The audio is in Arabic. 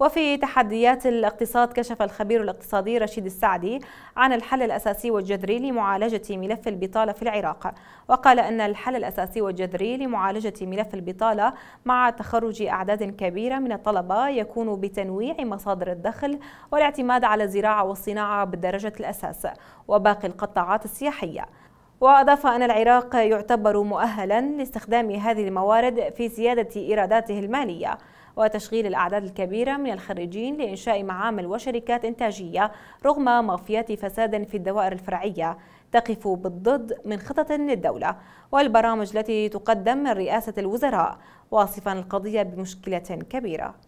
وفي تحديات الاقتصاد كشف الخبير الاقتصادي رشيد السعدي عن الحل الأساسي والجذري لمعالجة ملف البطالة في العراق وقال أن الحل الأساسي والجذري لمعالجة ملف البطالة مع تخرج أعداد كبيرة من الطلبة يكون بتنويع مصادر الدخل والاعتماد على الزراعة والصناعة بالدرجة الأساس وباقي القطاعات السياحية وأضاف أن العراق يعتبر مؤهلا لاستخدام هذه الموارد في زيادة إيراداته المالية وتشغيل الأعداد الكبيرة من الخريجين لإنشاء معامل وشركات إنتاجية رغم مافيات فساد في الدوائر الفرعية تقف بالضد من خطط للدولة والبرامج التي تقدم من رئاسة الوزراء واصفا القضية بمشكلة كبيرة